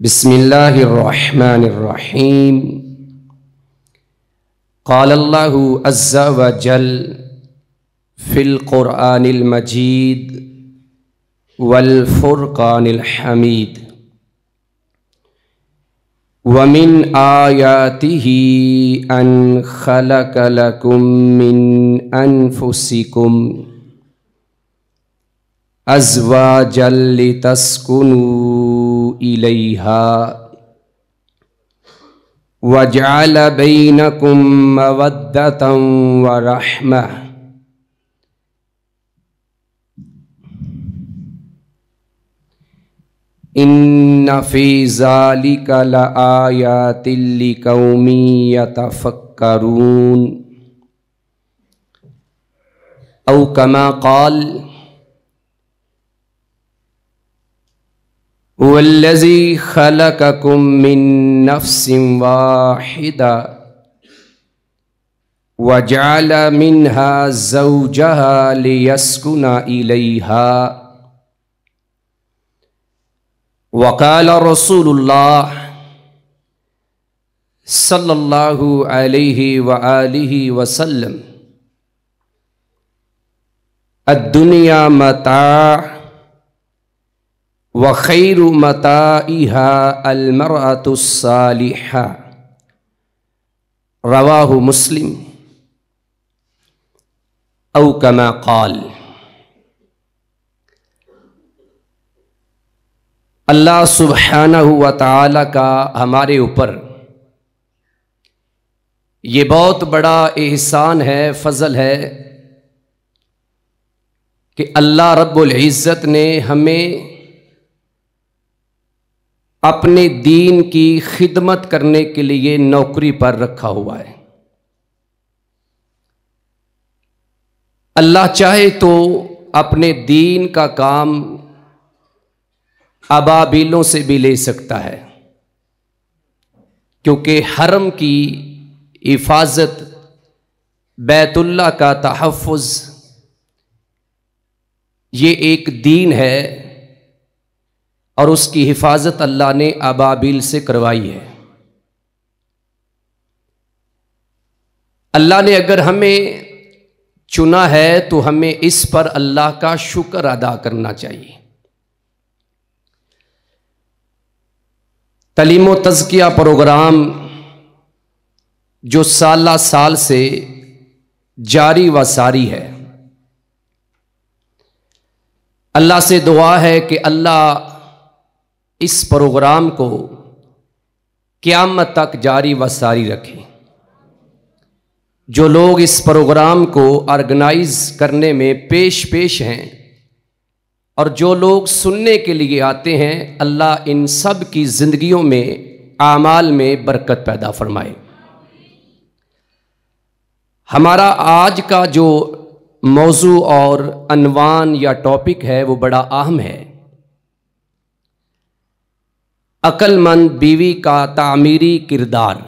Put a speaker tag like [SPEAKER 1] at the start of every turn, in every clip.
[SPEAKER 1] بسم الله الرحمن الرحيم قال الله عز وجل في القرآن المجيد والفرقان الحميد ومن آياته أن خلق لكم من أنفسكم أزواجا لتسكنوا इलैहा वजाल बैनकुम मवद्दतम व रहमा इन फी ज़ालिक लआयातिल लिकौमी यतफक्करून औ क़ाल هو الذي خلقكم من نفس واحدة وجعل منها زوجها ليسكن إليها وقال رسول الله صلى الله عليه وآله وسلم الدنيا متاع वख़ैर मतामरतुसालिह रवाह मुस्लिम अवकमा कौल अल्लाह सुबहाना हुआ ताला का हमारे ऊपर ये बहुत बड़ा एहसान है फजल है कि अल्लाह रब्बुल इज़्ज़त ने हमें अपने दीन की खिदमत करने के लिए नौकरी पर रखा हुआ है अल्लाह चाहे तो अपने दीन का काम अबाबिलों से भी ले सकता है क्योंकि हरम की हिफाजत बैतुल्ला का तहफ़ ये एक दीन है और उसकी हिफाजत अल्लाह
[SPEAKER 2] ने अबाबिल से करवाई है अल्लाह ने अगर हमें चुना है तो हमें इस पर अल्लाह का शुक्र अदा करना चाहिए तलीम तज़किया प्रोग्राम जो साल साल से जारी व सारी है
[SPEAKER 1] अल्लाह से दुआ है कि अल्लाह इस प्रोग्राम को क्यामत तक जारी व सारी रखें
[SPEAKER 2] जो लोग इस प्रोग्राम को ऑर्गेनाइज करने में पेश पेश हैं और जो लोग सुनने के लिए आते हैं अल्लाह इन सब की
[SPEAKER 1] ज़िंदगियों में आमाल में बरकत पैदा फरमाए हमारा आज का जो मौजू और अनवान
[SPEAKER 2] या टॉपिक है वो बड़ा अहम है अक्लमंद बीवी का तामीरी किरदार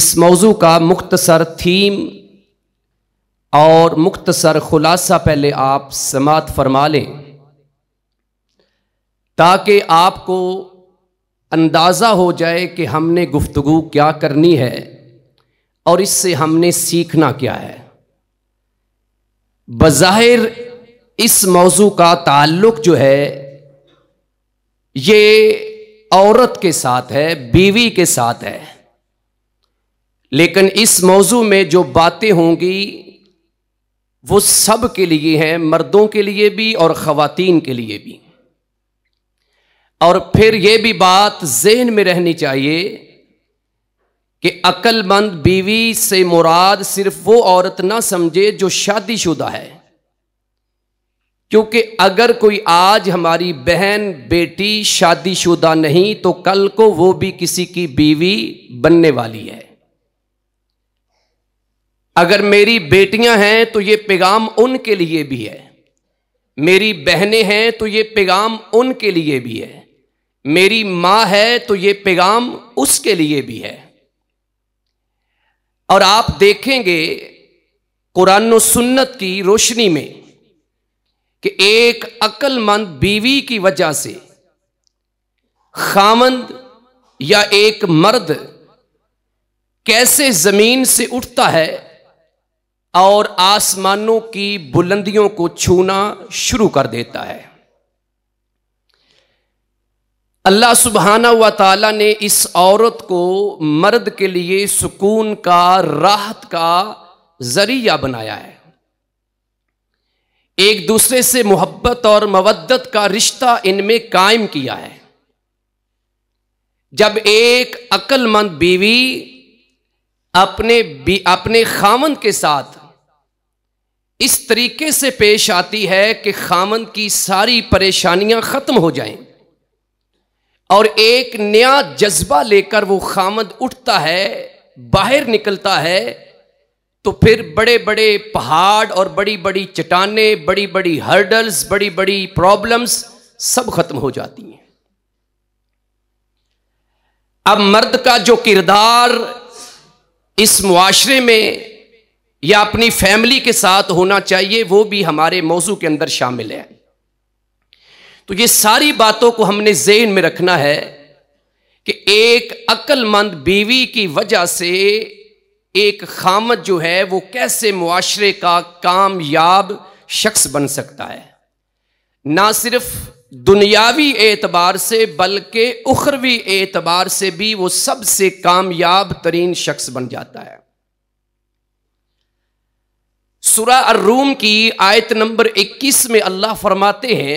[SPEAKER 2] इस मौजू का मुख्तसर थीम और मुख्तसर खुलासा पहले आप समात फरमा लें ताकि आपको अंदाज़ा हो जाए कि हमने गुफ्तु क्या करनी है और इससे हमने सीखना क्या है बज़ाहिर इस मौजू का ताल्लुक जो है ये औरत के साथ है बीवी के साथ है लेकिन इस मौजू में जो बातें होंगी वो सब के लिए हैं मर्दों के लिए भी और ख़वातीन के लिए भी और फिर ये भी बात जहन में रहनी चाहिए कि अक्लमंद बीवी से मुराद सिर्फ वो औरत ना समझे जो शादीशुदा है क्योंकि अगर कोई आज हमारी बहन बेटी शादीशुदा नहीं तो कल को वो भी किसी की बीवी बनने वाली है अगर मेरी बेटियां हैं तो ये पैगाम उनके लिए भी है मेरी बहनें हैं तो ये पैगाम उनके लिए भी है मेरी माँ है तो ये पैगाम उसके लिए भी है और आप देखेंगे कुरान सुन्नत की रोशनी में कि एक अक्लमंद बीवी की वजह से खामंद या एक मर्द कैसे जमीन से उठता है और आसमानों की बुलंदियों को छूना शुरू कर देता है अल्लाह सुबहाना व ताला ने इस औरत को मर्द के लिए सुकून का राहत का जरिया बनाया है एक दूसरे से मोहब्बत और मवद्दत का रिश्ता इनमें कायम किया है जब एक अक्लमंद बीवी अपने बी, अपने खामन के साथ इस तरीके से पेश आती है कि खामन की सारी परेशानियां खत्म हो जाएं और एक नया जज्बा लेकर वो खामद उठता है बाहर निकलता है तो फिर बड़े बड़े पहाड़ और बड़ी बड़ी चट्टाने बड़ी बड़ी हर्डल्स बड़ी बड़ी प्रॉब्लम्स सब खत्म हो जाती हैं अब मर्द का जो किरदार इस मुआरे में या अपनी फैमिली के साथ होना चाहिए वो भी हमारे मौजू के अंदर शामिल है तो ये सारी बातों को हमने जेहन में रखना है कि एक अक्लमंद बीवी की वजह से एक खामत जो है वो कैसे मुआरे का कामयाब शख्स बन सकता है ना सिर्फ दुनियावी एतबार से बल्कि उखरवी एतबार से भी वो सबसे कामयाब तरीन शख्स बन जाता है सुरा अर्रूम की आयत नंबर 21 में अल्लाह फरमाते हैं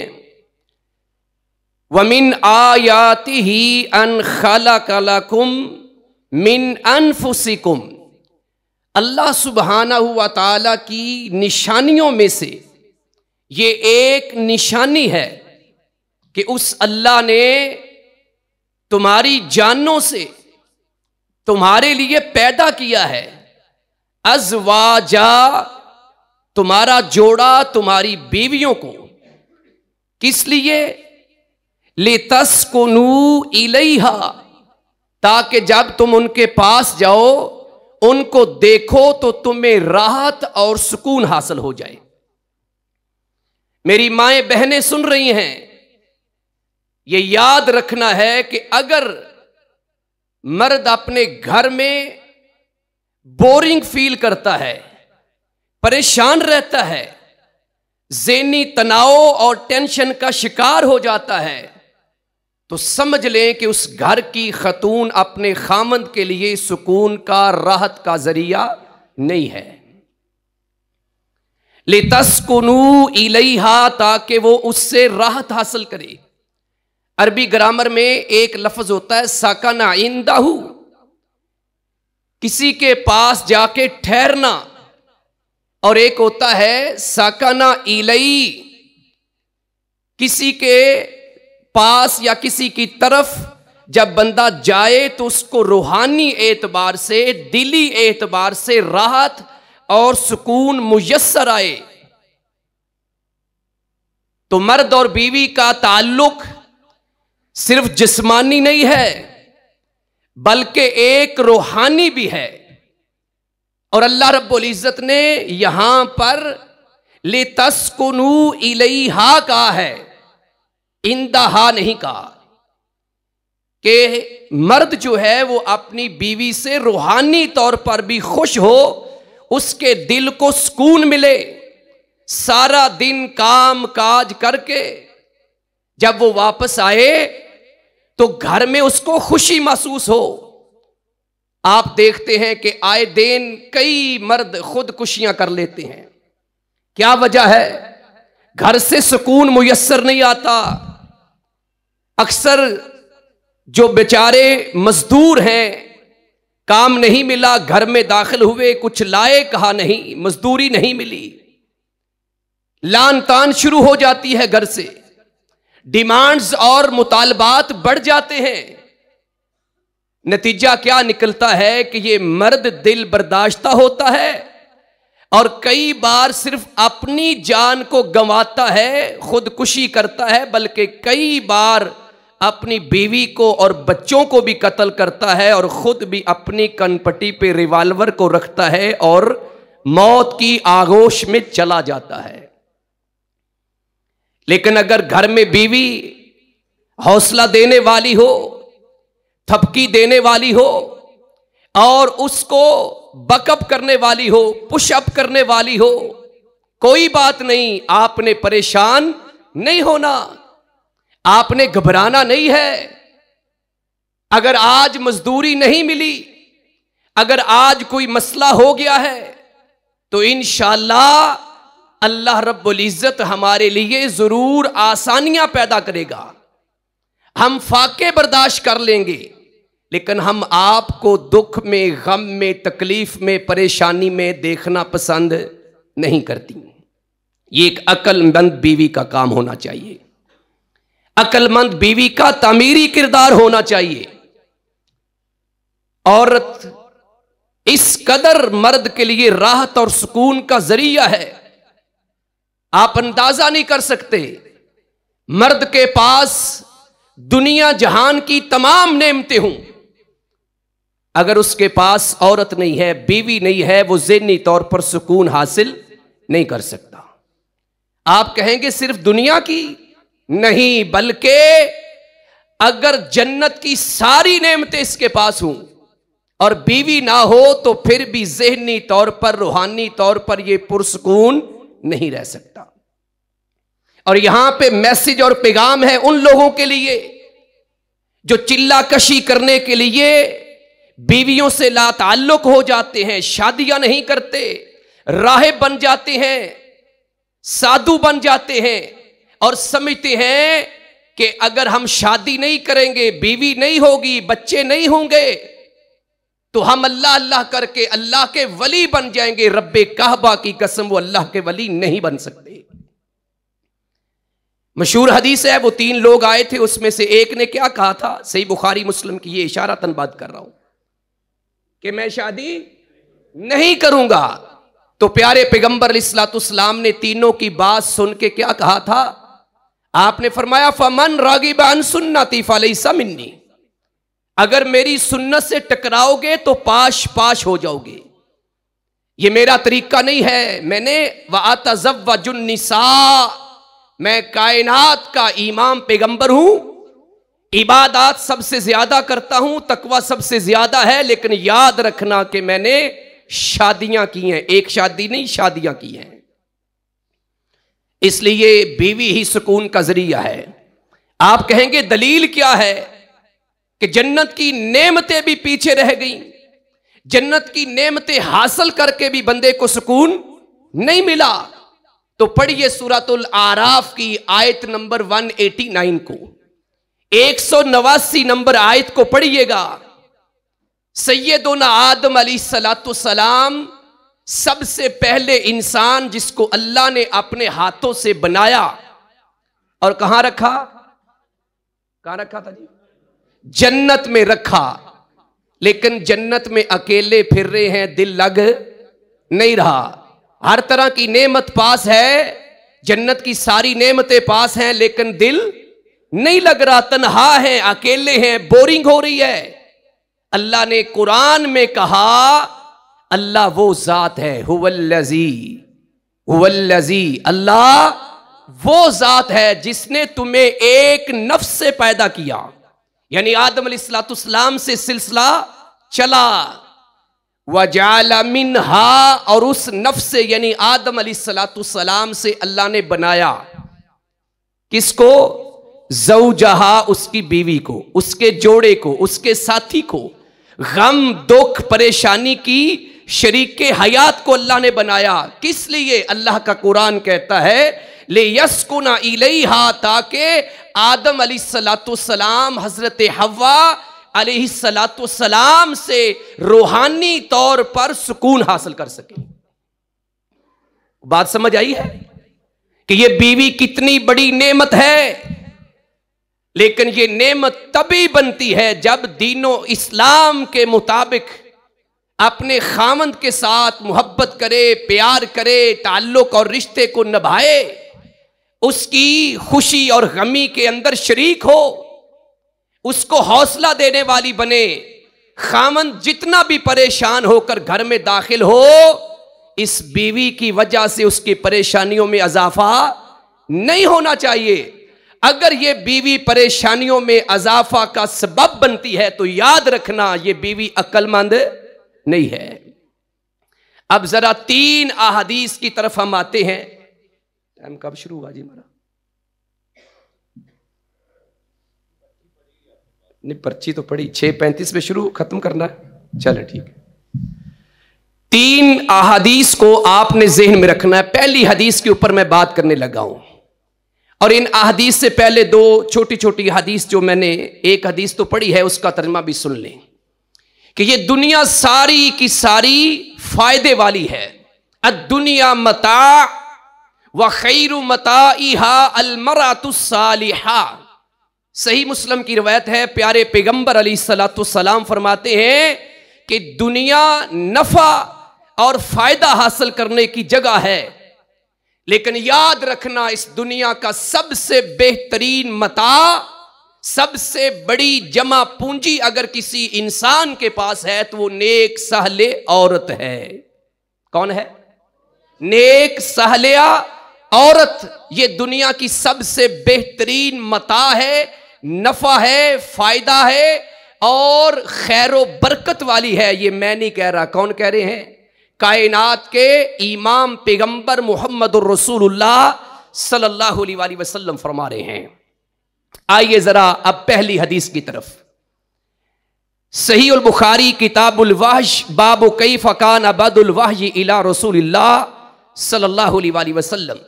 [SPEAKER 2] वमिन आयाति ही अन खाला काला कुम मिन कुम अल्लाह सुबहाना हुआ ताला की निशानियों में से ये एक निशानी है कि उस अल्लाह ने तुम्हारी जानों से तुम्हारे लिए पैदा किया है अजवाजा तुम्हारा जोड़ा तुम्हारी बीवियों को किस लिए ले को नू इलेहा ताकि जब तुम उनके पास जाओ उनको देखो तो तुम्हें राहत और सुकून हासिल हो जाए मेरी माए बहनें सुन रही हैं ये याद रखना है कि अगर मर्द अपने घर में बोरिंग फील करता है परेशान रहता है जेनी तनाव और टेंशन का शिकार हो जाता है तो समझ लें कि उस घर की खतून अपने खामंद के लिए सुकून का राहत का जरिया नहीं है लेतस्कुनू इलेहा ताकि वो उससे राहत हासिल करे अरबी ग्रामर में एक लफ्ज होता है साकाना इंदाहू किसी के पास जाके ठहरना और एक होता है साकाना इलई किसी के पास या किसी की तरफ जब बंदा जाए तो उसको रूहानी एतबार से दिली एतबार से राहत और सुकून मुयसर आए तो मर्द और बीवी का ताल्लुक सिर्फ जिस्मानी नहीं है बल्कि एक रूहानी भी है और अल्लाह रब्बुल इज़्ज़त ने यहां पर ले तस्कुनू इलेहा कहा है इंदहा नहीं कहा कि मर्द जो है वो अपनी बीवी से रूहानी तौर पर भी खुश हो उसके दिल को सुकून मिले सारा दिन काम काज करके जब वो वापस आए तो घर में उसको खुशी महसूस हो आप देखते हैं कि आए दिन कई मर्द खुदकुशियां कर लेते हैं क्या वजह है घर से सुकून मुयसर नहीं आता अक्सर जो बेचारे मजदूर हैं काम नहीं मिला घर में दाखिल हुए कुछ लाए कहा नहीं मजदूरी नहीं मिली लान तान शुरू हो जाती है घर से डिमांड्स और मुतालबात बढ़ जाते हैं नतीजा क्या निकलता है कि ये मर्द दिल बर्दाश्ता होता है और कई बार सिर्फ अपनी जान को गंवाता है खुदकुशी करता है बल्कि कई बार अपनी बीवी को और बच्चों को भी कत्ल करता है और ख़ुद भी अपनी कनपटी पे रिवाल्वर को रखता है और मौत की आगोश में चला जाता है लेकिन अगर घर में बीवी हौसला देने वाली हो थपकी देने वाली हो और उसको बकअप करने वाली हो पुशअप करने वाली हो कोई बात नहीं आपने परेशान नहीं होना आपने घबराना नहीं है अगर आज मजदूरी नहीं मिली अगर आज कोई मसला हो गया है तो इन अल्लाह इज़्ज़त हमारे लिए ज़रूर आसानियां पैदा करेगा हम फाके बर्दाश्त कर लेंगे लेकिन हम आपको दुख में गम में तकलीफ में परेशानी में देखना पसंद नहीं करती ये एक अकलमंद बीवी का काम होना चाहिए अकलमंद बीवी का तमीरी किरदार होना चाहिए औरत इस कदर मर्द के लिए राहत और सुकून का जरिया है आप अंदाजा नहीं कर सकते मर्द के पास दुनिया जहान की तमाम नेमते हूं अगर उसके पास औरत नहीं है बीवी नहीं है वो जहनी तौर पर सुकून हासिल नहीं कर सकता आप कहेंगे सिर्फ दुनिया की नहीं बल्कि अगर जन्नत की सारी नेमतें इसके पास हूं और बीवी ना हो तो फिर भी जहनी तौर पर रूहानी तौर पर यह पुरसकून नहीं रह सकता और यहां पे मैसेज और पैगाम है उन लोगों के लिए जो चिल्ला कशी करने के लिए बीवियों से ताल्लुक हो जाते हैं शादियां नहीं करते राहे बन जाते हैं साधु बन जाते हैं और समझते हैं कि अगर हम शादी नहीं करेंगे बीवी नहीं होगी बच्चे नहीं होंगे तो हम अल्लाह अल्लाह करके अल्लाह के वली बन जाएंगे रब्बे कहबा की कसम वो अल्लाह के वली नहीं बन सकते मशहूर हदीस है वो तीन लोग आए थे उसमें से एक ने क्या कहा था सही बुखारी मुस्लिम की ये इशारा तन बात कर रहा हूं कि मैं शादी नहीं करूंगा तो प्यारे पैगंबर इस्लाम ने तीनों की बात सुन के क्या कहा था आपने फरमाया फमन रागीबान सुन्नती फलईसा मिन्नी अगर मेरी सुन्नत से टकराओगे तो पाश पाश हो जाओगे ये मेरा तरीका नहीं है मैंने वातजब वजुन्निसा मैं कायनात का इमाम पैगंबर हूं इबादत सबसे ज्यादा करता हूं तकवा सबसे ज्यादा है लेकिन याद रखना कि मैंने शादियां की हैं एक शादी नहीं शादियां की हैं इसलिए बीवी ही सुकून का जरिया है आप कहेंगे दलील क्या है कि जन्नत की नेमतें भी पीछे रह गई जन्नत की नेमतें हासिल करके भी बंदे को सुकून नहीं मिला तो पढ़िए सूरतुल आराफ की आयत नंबर 189 को एक सौ नवासी नंबर आयत को पढ़िएगा सैयदोना आदम अली सलाम सबसे पहले इंसान जिसको अल्लाह ने अपने हाथों से बनाया और कहां रखा कहां रखा था जी जन्नत में रखा लेकिन जन्नत में अकेले फिर रहे हैं दिल लग नहीं रहा हर तरह की नेमत पास है जन्नत की सारी नेमतें पास हैं लेकिन दिल नहीं लग रहा तनहा है अकेले हैं बोरिंग हो रही है अल्लाह ने कुरान में कहा अल्लाह वो ज़ात है हुवल्लजी हुवल्लजी अल्लाह वो ज़ात है जिसने तुम्हें एक नफ्स से पैदा किया यानी आदम सलाम से सिलसिला चला वजाला मिनहा और उस नफ्स से यानी आदम सलाम से अल्लाह ने बनाया किसको जऊजहा उसकी बीवी को उसके जोड़े को उसके साथी को गम दुख परेशानी की शरीक हयात को अल्लाह ने बनाया किस लिए अल्लाह का कुरान कहता है ले यसकुना हा ताकि आदम सलातम हजरत हवा सलातम से रूहानी तौर पर सुकून हासिल कर सके बात समझ आई है कि ये बीवी कितनी बड़ी नेमत है लेकिन ये नेमत तभी बनती है जब दीनों इस्लाम के मुताबिक अपने खामंद के साथ मोहब्बत करे प्यार करे ताल्लुक और रिश्ते को नभाए उसकी खुशी और गमी के अंदर शरीक हो उसको हौसला देने वाली बने खामंद जितना भी परेशान होकर घर में दाखिल हो इस बीवी की वजह से उसकी परेशानियों में अजाफा नहीं होना चाहिए अगर ये बीवी परेशानियों में अजाफा का सबब बनती है तो याद रखना ये बीवी अक्लमंद नहीं है अब जरा तीन अहादीस की तरफ हम आते हैं टाइम कब शुरू हुआ जी हमारा नहीं पर्ची तो पड़ी छह पैंतीस में शुरू खत्म करना है चलो ठीक है तीन अहादीस को आपने जहन में रखना है पहली हदीस के ऊपर मैं बात करने लगा हूं और इन अहादीस से पहले दो छोटी छोटी हदीस जो मैंने एक हदीस तो पढ़ी है उसका तर्जमा भी सुन लें कि ये दुनिया सारी की सारी फायदे वाली है दुनिया मता व खैर मता इहा अलमरातुसालिहा सही मुस्लिम की रवायत है प्यारे पैगंबर अली सलाम फरमाते हैं कि दुनिया नफा और फायदा हासिल करने की जगह है लेकिन याद रखना इस दुनिया का सबसे बेहतरीन मता सबसे बड़ी जमा पूंजी अगर किसी इंसान के पास है तो वो नेक सहले औरत है कौन है नेक सहलिया औरत ये दुनिया की सबसे बेहतरीन मता है नफा है फायदा है और खैर बरकत वाली है ये मैं नहीं कह रहा कौन कह रहे हैं कायनात के इमाम पैगंबर मोहम्मद रसूल सल्लल्लाहु वसल्लम फरमा रहे हैं आइए जरा अब पहली हदीस की तरफ सही बुखारी किताबुलवाह बाबु कई फ़कान अबदुलवाह इला रसूल सल्लल्लाहु अलैहि वसल्लम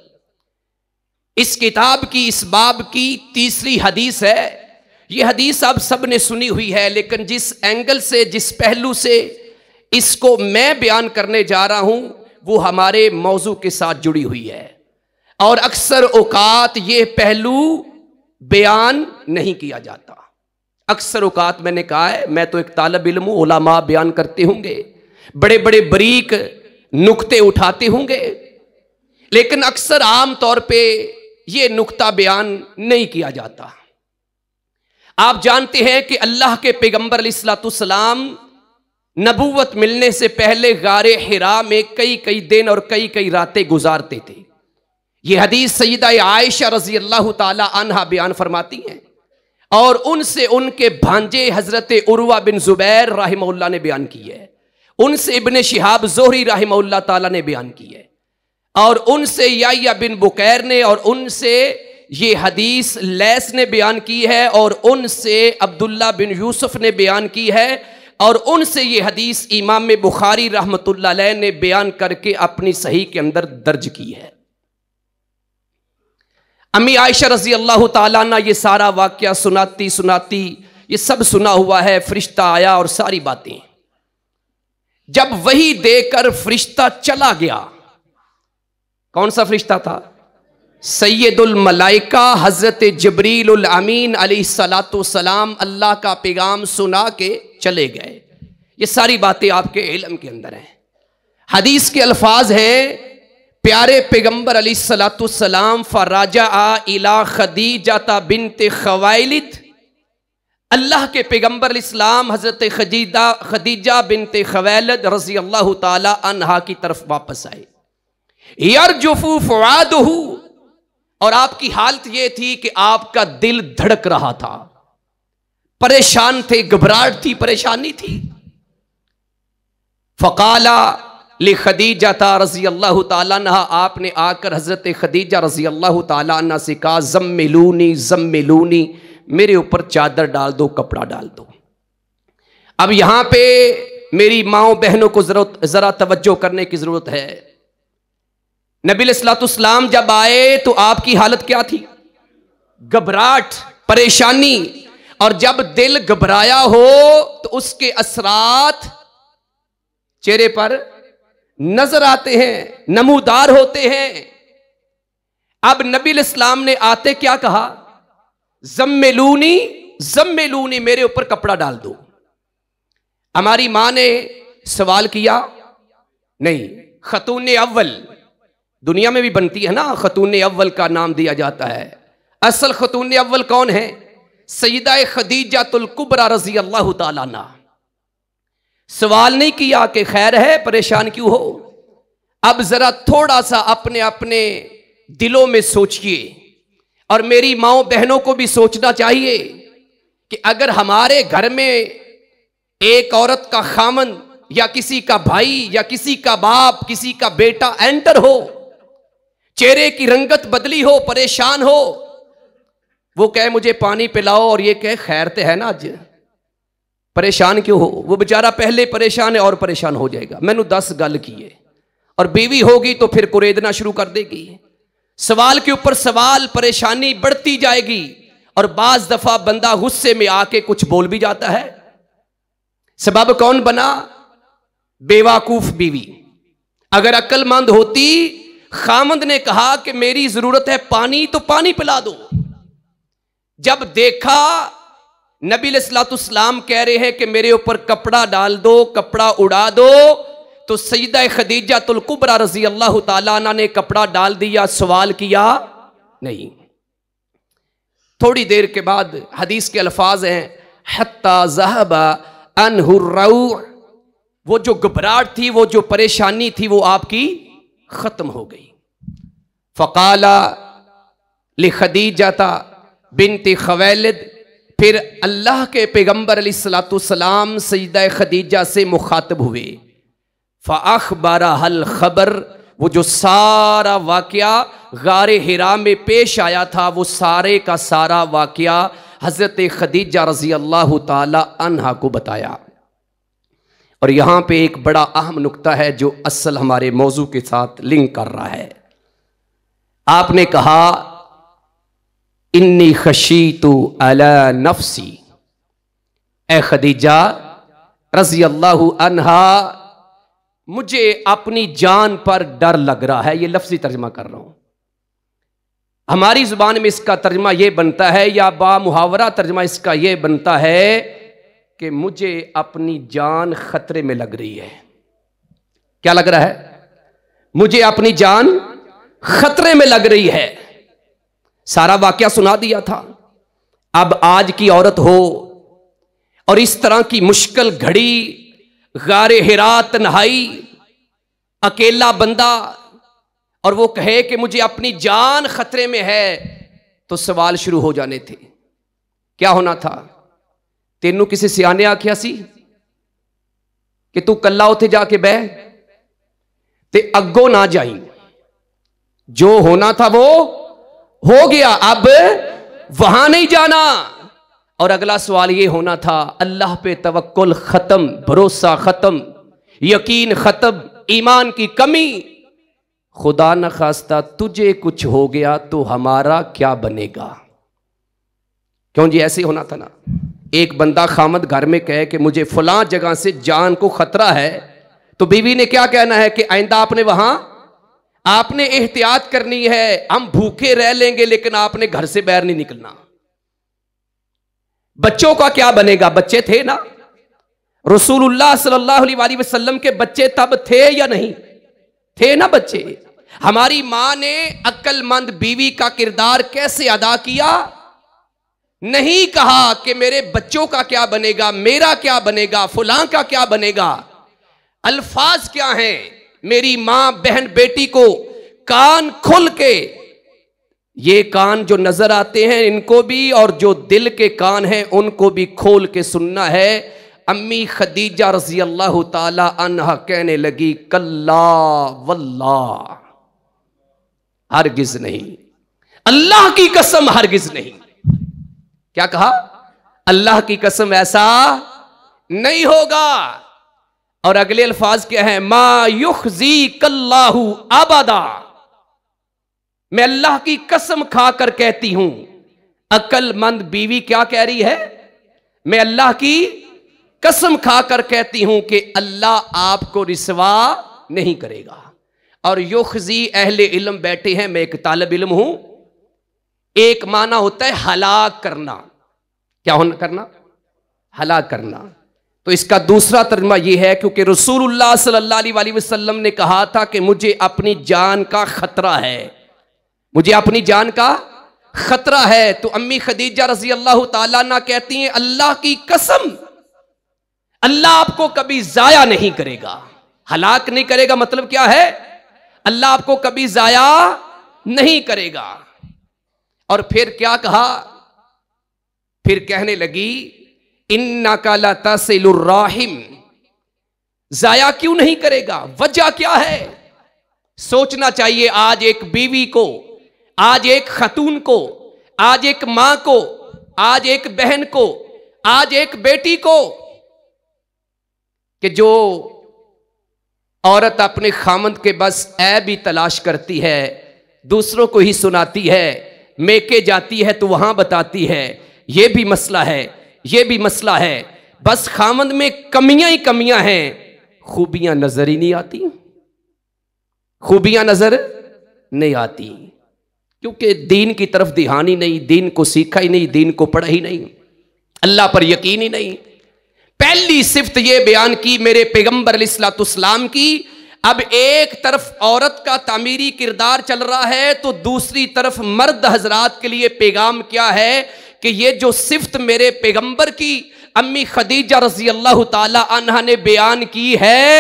[SPEAKER 2] इस किताब की इस बाब की तीसरी हदीस है यह हदीस आप सब ने सुनी हुई है लेकिन जिस एंगल से जिस पहलू से इसको मैं बयान करने जा रहा हूं वो हमारे मौजू के साथ जुड़ी हुई है और अक्सर औकात ये पहलू बयान नहीं किया जाता अक्सर औकात मैंने कहा है मैं तो एक तालब इलम ओलामा बयान करते होंगे बड़े बड़े बरीक नुकते उठाते होंगे लेकिन अक्सर आम तौर पे ये नुकता बयान नहीं किया जाता आप जानते हैं कि अल्लाह के पैगम्बर सलाम नबूवत मिलने से पहले गार हिरा में कई कई दिन और कई कई रातें गुजारते थे ये हदीस सईद आयशा रजी अल्लाह तहा बयान फरमाती हैं और उनसे उनके भांजे हज़रत उर्वा बिन ज़ुबैर राहिमल्ला ने बयान की है उनसे इबन शहाब जोहरी राहिमल्ला तला ने बयान की है और उनसे या बिन बुकैर ने और उनसे ये हदीस लैस ने बयान की है और उनसे अब्दुल्ला बिन यूसुफ ने बयान की है और उनसे ये हदीस इमाम बुखारी रहमत ने बयान करके अपनी सही के अंदर दर्ज की है अम्मी आयशा रजी अल्लाह तला ये सारा वाक्य सुनाती सुनाती ये सब सुना हुआ है फरिश्ता आया और सारी बातें जब वही देकर फरिश्ता चला गया कौन सा फरिश्ता था सैदुलमलाइका मलाइका हजरत जबरील अमीन अली सलाम अल्लाह का पैगाम सुना के चले गए ये सारी बातें आपके इलम के अंदर हैं हदीस के अल्फाज हैं प्यारे पैगम्बर अली फा राजा आ इला बिन ते खवालिद अल्लाह के पैगम्बर इस्लाम हज़रत खदीजा खदीजा ते खवैलद रजी अल्लाह तहा की तरफ वापस आए यरजुफू फवाद और आपकी हालत यह थी कि आपका दिल धड़क रहा था परेशान थे घबराहट थी परेशानी थी फकाला ले खदीजा था रजी अल्लाह तहा आपने आकर हज़रत खदीजा रजी अल्लाह तहा से कहा जम मिलूनी जम मिलूनी मेरे ऊपर चादर डाल दो कपड़ा डाल दो अब यहां पे मेरी माओ बहनों को ज़रूरत ज़रा तवज्जो करने की ज़रूरत है नबी सलाम जब आए तो आपकी हालत क्या थी घबराहट परेशानी और जब दिल घबराया हो तो उसके असरात चेहरे पर नजर आते हैं नमूदार होते हैं अब नबी इस्लाम ने आते क्या कहा जम्मेलूनी जम्मेलूनी मेरे ऊपर कपड़ा डाल दो हमारी मां ने सवाल किया नहीं खतून अव्वल दुनिया में भी बनती है ना खतून अव्वल का नाम दिया जाता है असल खतून अव्वल कौन है सईदा खदीजा तुलकुबरा रजी अल्लाह तला सवाल नहीं किया कि खैर है परेशान क्यों हो अब जरा थोड़ा सा अपने अपने दिलों में सोचिए और मेरी माओ बहनों को भी सोचना चाहिए कि अगर हमारे घर में एक औरत का खामन या किसी का भाई या किसी का बाप किसी का बेटा एंटर हो चेहरे की रंगत बदली हो परेशान हो वो कहे मुझे पानी पिलाओ और ये कहे खैर तो है ना आज क्यों हो वो बेचारा पहले परेशान है और परेशान हो जाएगा मैंने दस गल की है और बीवी होगी तो फिर कुरेदना शुरू कर देगी सवाल के ऊपर सवाल परेशानी बढ़ती जाएगी और बाज दफा बंदा गुस्से में आके कुछ बोल भी जाता है सबब कौन बना बेवाकूफ बीवी अगर अक्लमंद होती खामद ने कहा कि मेरी जरूरत है पानी तो पानी पिला दो जब देखा नबी सलातुस्लाम कह रहे हैं कि मेरे ऊपर कपड़ा डाल दो कपड़ा उड़ा दो तो सईद खदीजा तुलकुबरा रजी अल्लाह तला ने कपड़ा डाल दिया सवाल किया नहीं थोड़ी देर के बाद हदीस के अल्फाज हैं हत्ता जहबा अनहुर्रऊ वो जो घबराहट थी वो जो परेशानी थी वो आपकी ख़त्म हो गई फ़काला था बिनती खवैलद फिर अल्लाह के पैगम्बर सलाम सईद खदीजा से मुखातब हुए फ़ाख बारा हल खबर वो जो सारा वाक़ गार हिरा में पेश आया था वो सारे का सारा वाक़ हज़रत खदीजा रज़ी अल्लाह तहा को बताया और यहाँ पे एक बड़ा अहम नुकता है जो असल हमारे मौजू के साथ लिंक कर रहा है
[SPEAKER 1] आपने कहा इन्नी खशी तो अला नफसी ए खदीजा रजी अल्लाह
[SPEAKER 2] मुझे अपनी जान पर डर लग रहा है ये लफ्जी तर्जमा कर रहा हूं हमारी जुबान में इसका तर्जमा यह बनता है या बा मुहावरा तर्जमा इसका यह बनता है कि मुझे अपनी जान खतरे में लग रही है क्या लग रहा है मुझे अपनी जान खतरे में लग रही है सारा वाक्य सुना दिया था अब आज की औरत हो और इस तरह की मुश्किल घड़ी गारे हिरात नहाई अकेला बंदा और वो कहे कि मुझे अपनी जान खतरे में है तो सवाल शुरू हो जाने थे क्या होना था तेनू किसी सियाने आख्या कि तू कला उ जाके बह ते अगो ना जाई जो होना था वो हो गया अब वहां नहीं जाना और अगला सवाल ये होना था अल्लाह पे तवक्ल खत्म भरोसा खत्म यकीन खत्म ईमान की कमी खुदा न खास्ता तुझे कुछ हो गया तो हमारा क्या बनेगा क्यों जी ऐसे होना था ना एक बंदा खामद घर में कहे कि मुझे फलां जगह से जान को खतरा है तो बीवी ने क्या कहना है कि आइंदा आपने वहां आपने एहतियात करनी है हम भूखे रह लेंगे लेकिन आपने घर से बाहर नहीं निकलना बच्चों का क्या बनेगा बच्चे थे ना रसूलुल्लाह सल्लल्लाहु अलैहि वसल्लम के बच्चे तब थे या नहीं थे ना बच्चे हमारी मां ने अक्लमंद बीवी का किरदार कैसे अदा किया नहीं कहा कि मेरे बच्चों का क्या बनेगा मेरा क्या बनेगा फुलां का क्या बनेगा अल्फाज क्या हैं मेरी मां बहन बेटी को कान खुल के ये कान जो नजर आते हैं इनको भी और जो दिल के कान हैं उनको भी खोल के सुनना है अम्मी खदीजा रजी अल्लाह तह कहने लगी कल्ला वल्ला हरगिज नहीं अल्लाह की कसम हरगिज नहीं क्या कहा अल्लाह की कसम ऐसा नहीं होगा और अगले अल्फाज क्या है मा जी कल्लाहू आबादा मैं अल्लाह की कसम खाकर कहती हूं अक्लमंद बीवी क्या कह रही है मैं अल्लाह की कसम खाकर कहती हूं कि अल्लाह आपको रिसवा नहीं करेगा और युख जी अहले इलम बैठे हैं मैं एक तालब इलम हूं एक माना होता है हलाक करना क्या होना करना हलाक करना तो इसका दूसरा तर्जमा यह है क्योंकि रसूलुल्लाह सल्लल्लाहु अलैहि वसल्लम ने कहा था कि मुझे अपनी जान का खतरा है मुझे अपनी जान का खतरा है तो अम्मी खदीजा रजी अल्लाह ना कहती हैं अल्लाह की कसम अल्लाह आपको कभी जाया नहीं करेगा हलाक नहीं करेगा मतलब क्या है अल्लाह आपको कभी जाया नहीं करेगा और फिर क्या कहा फिर कहने लगी इन्ना काला तसिलराहिम जाया क्यों नहीं करेगा वजह क्या है सोचना चाहिए आज एक बीवी को आज एक खतून को आज एक मां को आज एक बहन को आज एक बेटी को कि जो औरत अपने खामद के बस ऐब ही तलाश करती है दूसरों को ही सुनाती है मेके जाती है तो वहां बताती है यह भी मसला है ये भी मसला है बस खामंद में कमियां ही कमियां हैं खूबियां नजर ही नहीं आती खूबियां नजर नहीं आती क्योंकि दीन की तरफ ध्यान ही नहीं दीन को सीखा ही नहीं दीन को पढ़ा ही नहीं अल्लाह पर यकीन ही नहीं पहली सिफ्त यह बयान की मेरे पैगंबर सलाम की अब एक तरफ औरत का तामीरी किरदार चल रहा है तो दूसरी तरफ मर्द हजरात के लिए पैगाम क्या है कि ये जो सिफ्त मेरे पैगंबर की अम्मी खदीजा रजी अल्लाह तला ने बयान की है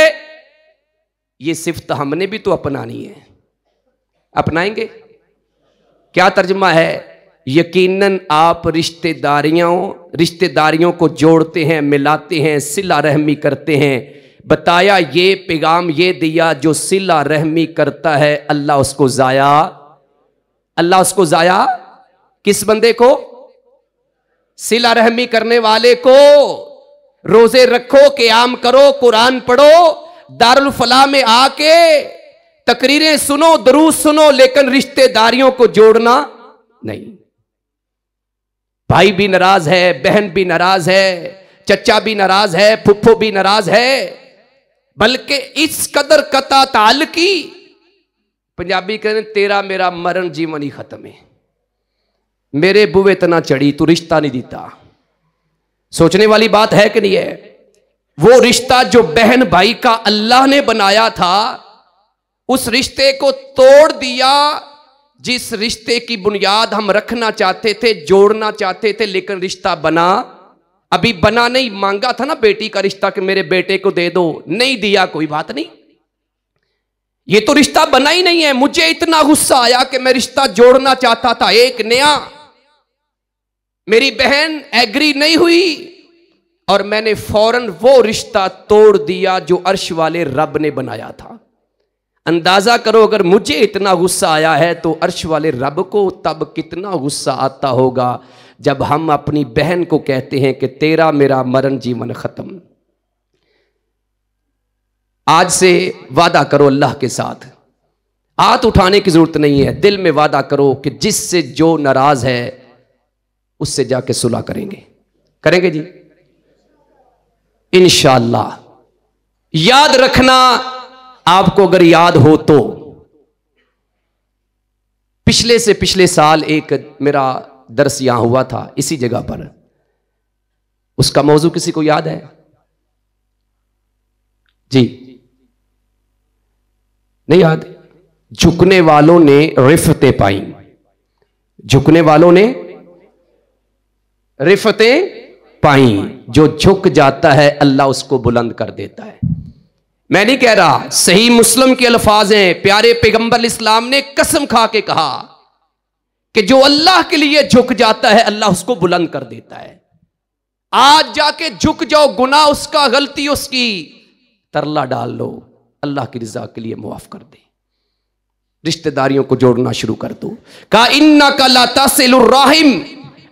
[SPEAKER 2] ये सिफ्त हमने भी तो अपनानी है अपनाएंगे क्या तर्जमा है यकीनन आप रिश्तेदारियों रिश्तेदारियों को जोड़ते हैं मिलाते हैं सिला रहमी करते हैं बताया ये पैगाम ये दिया जो सिला रहमी करता है अल्लाह उसको ज़ाया अल्लाह उसको ज़ाया किस बंदे को सिला रहमी करने वाले को रोजे रखो क्याम करो कुरान पढ़ो दारुल फला में आके तकरीरें सुनो दरूस सुनो लेकिन रिश्तेदारियों को जोड़ना नहीं भाई भी नाराज है बहन भी नाराज है चचा भी नाराज है फुफ्फो भी नाराज है बल्कि इस कदर कता ताल की पंजाबी कहने तेरा मेरा मरण जीवन ही खत्म है मेरे बुवे तना चढ़ी तू रिश्ता नहीं दीता सोचने वाली बात है कि नहीं है वो रिश्ता जो बहन भाई का अल्लाह ने बनाया था उस रिश्ते को तोड़ दिया जिस रिश्ते की बुनियाद हम रखना चाहते थे जोड़ना चाहते थे लेकिन रिश्ता बना अभी बना नहीं मांगा था ना बेटी का रिश्ता कि मेरे बेटे को दे दो नहीं दिया कोई बात नहीं ये तो रिश्ता बना ही नहीं है मुझे इतना गुस्सा आया कि मैं रिश्ता जोड़ना चाहता था एक नया मेरी बहन एग्री नहीं हुई और मैंने फौरन वो रिश्ता तोड़ दिया जो अर्श वाले रब ने बनाया था अंदाजा करो अगर मुझे इतना गुस्सा आया है तो अर्श वाले रब को तब कितना गुस्सा आता होगा जब हम अपनी बहन को कहते हैं कि तेरा मेरा मरण जीवन खत्म आज से वादा करो अल्लाह के साथ हाथ उठाने की जरूरत नहीं है दिल में वादा करो कि जिससे जो नाराज है उससे जाके सुलह करेंगे करेंगे जी इनशाला याद रखना आपको अगर याद हो तो पिछले से पिछले साल एक मेरा दर्स यहां हुआ था इसी जगह पर उसका मौजू किसी को याद है जी नहीं याद झुकने वालों ने रिफते पाई झुकने वालों ने रिफतें पाई जो झुक जाता है अल्लाह उसको बुलंद कर देता है मैं नहीं कह रहा सही मुस्लिम के अल्फाज हैं प्यारे पैगंबर इस्लाम ने कसम खा के कहा कि जो अल्लाह के लिए झुक जाता है अल्लाह उसको बुलंद कर देता है आज जाके झुक जाओ गुना उसका गलती उसकी तरला डाल लो अल्लाह की रजा के लिए मुआफ कर दे रिश्तेदारियों को जोड़ना शुरू कर दो का इन्ना का लाता सेलुर राहिम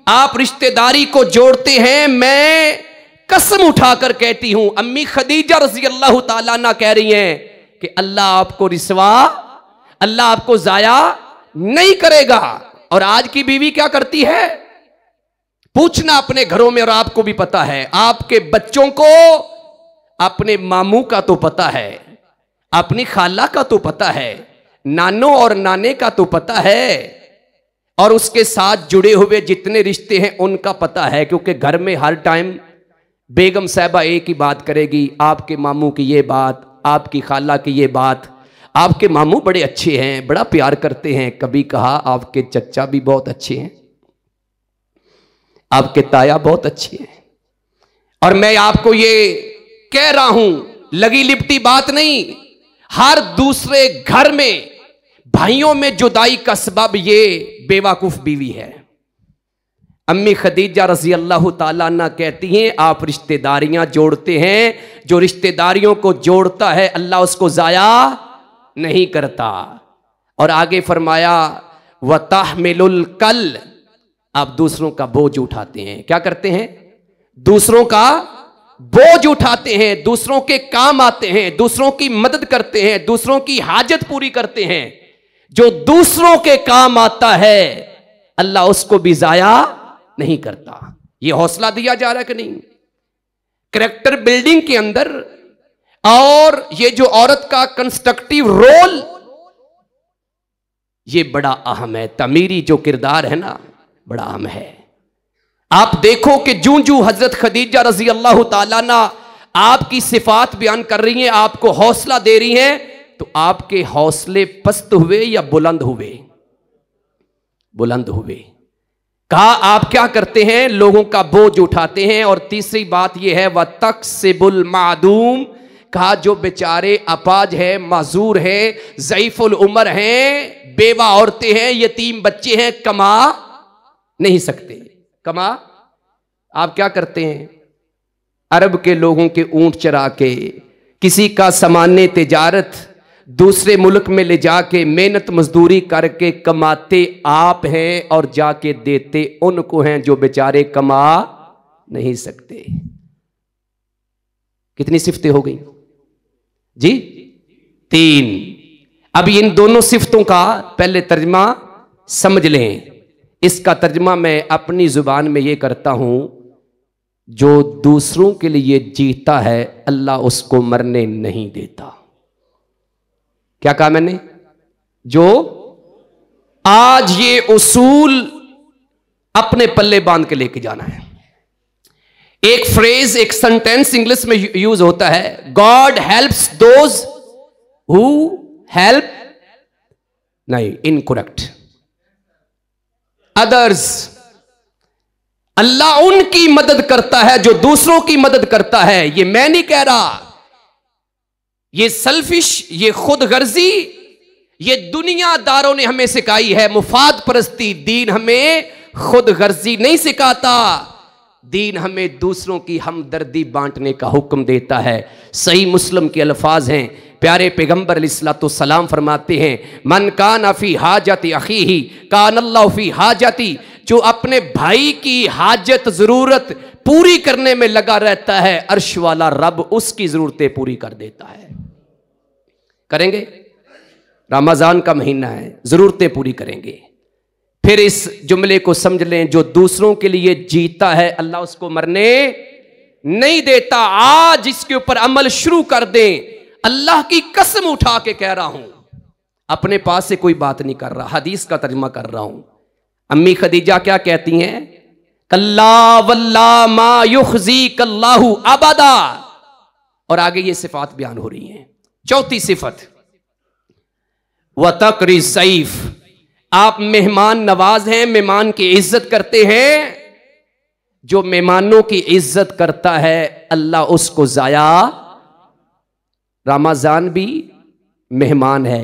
[SPEAKER 2] आप रिश्तेदारी को जोड़ते हैं मैं कसम उठाकर कहती हूं अम्मी खदीजा रजी अल्लाह तला कह रही हैं कि अल्लाह आपको रिसवा अल्लाह आपको जाया नहीं करेगा और आज की बीवी क्या करती है पूछना अपने घरों में और आपको भी पता है आपके बच्चों को अपने मामू का तो पता है अपनी खाला का तो पता है नानों और नाने का तो पता है और उसके साथ जुड़े हुए जितने रिश्ते हैं उनका पता है क्योंकि घर में हर टाइम बेगम साहबा एक ही बात करेगी आपके मामू की ये बात आपकी खाला की ये बात आपके मामू बड़े अच्छे हैं बड़ा प्यार करते हैं कभी कहा आपके चचा भी बहुत अच्छे हैं आपके ताया बहुत अच्छे हैं और मैं आपको ये कह रहा हूं लगी लिपटी बात नहीं हर दूसरे घर में भाइयों में जुदाई का सबब ये बेवाकूफ बीवी है अम्मी खदीजा रजी अल्लाह तला कहती हैं आप रिश्तेदारियां जोड़ते हैं जो रिश्तेदारियों को जोड़ता है अल्लाह उसको ज़ाया नहीं करता और आगे फरमाया वताह कल आप दूसरों का बोझ उठाते हैं क्या करते हैं दूसरों का बोझ उठाते हैं दूसरों के काम आते हैं दूसरों की मदद करते हैं दूसरों की हाजत पूरी करते हैं जो दूसरों के काम आता है अल्लाह उसको भी जाया नहीं करता ये हौसला दिया जा रहा है कि नहीं करेक्टर बिल्डिंग के अंदर और ये जो औरत का कंस्ट्रक्टिव रोल ये बड़ा अहम है तमीरी जो किरदार है ना बड़ा अहम है आप देखो कि जू जू हजरत खदीजा रजी अल्लाह तला आपकी सिफात बयान कर रही हैं आपको हौसला दे रही हैं तो आपके हौसले पस्त हुए या बुलंद हुए बुलंद हुए कहा आप क्या करते हैं लोगों का बोझ उठाते हैं और तीसरी बात यह है वह तक से बुल मादूम कहा जो बेचारे अपाज है मजूर है जईफुल उमर हैं बेवा औरतें हैं यतीम बच्चे हैं कमा नहीं सकते कमा आप क्या करते हैं अरब के लोगों के ऊंट चरा के किसी का सामान्य तजारत दूसरे मुल्क में ले जाके मेहनत मजदूरी करके कमाते आप हैं और जाके देते उनको हैं जो बेचारे कमा नहीं सकते कितनी सिफतें हो गई जी तीन अब इन दोनों सिफतों का पहले तर्जमा समझ लें इसका तर्जमा मैं अपनी जुबान में यह करता हूं जो दूसरों के लिए जीता है अल्लाह उसको मरने नहीं देता क्या कहा मैंने जो आज ये उसूल अपने पल्ले बांध के लेके जाना है एक फ्रेज एक सेंटेंस इंग्लिश में यूज होता है God helps those who help नहीं इनकोरेक्ट अदर्स अल्लाह उनकी मदद करता है जो दूसरों की मदद करता है ये मैं नहीं कह रहा ये सेल्फिश ये खुद गर्जी ये दुनियादारों ने हमें सिखाई है मुफाद परस्ती दीन हमें खुद गर्जी नहीं सिखाता दीन हमें दूसरों की हमदर्दी बांटने का हुक्म देता है सही मुस्लिम के अल्फाज हैं प्यारे पैगम्बर सलाम फरमाते हैं मन कान अफ़ी हाजत अखी ही कान अल्लाफ़ी हाजती जो अपने भाई की हाजत ज़रूरत पूरी करने में लगा रहता है अर्श वाला रब उसकी ज़रूरतें पूरी कर देता है करेंगे रमज़ान का महीना है ज़रूरतें पूरी करेंगे फिर इस जुमले को समझ लें जो दूसरों के लिए जीता है अल्लाह उसको मरने नहीं देता आज इसके ऊपर अमल शुरू कर दें अल्लाह की कसम उठा के कह रहा हूं अपने पास से कोई बात नहीं कर रहा हदीस का तर्जमा कर रहा हूं अम्मी खदीजा क्या कहती हैं कल्ला वल्ला युखी कल्लाहू आबादा और आगे ये सिफात बयान हो रही है चौथी सिफत व तकरी सईफ आप मेहमान नवाज हैं मेहमान की इज्जत करते हैं जो मेहमानों की इज्जत करता है अल्लाह उसको जाया रामाजान भी मेहमान है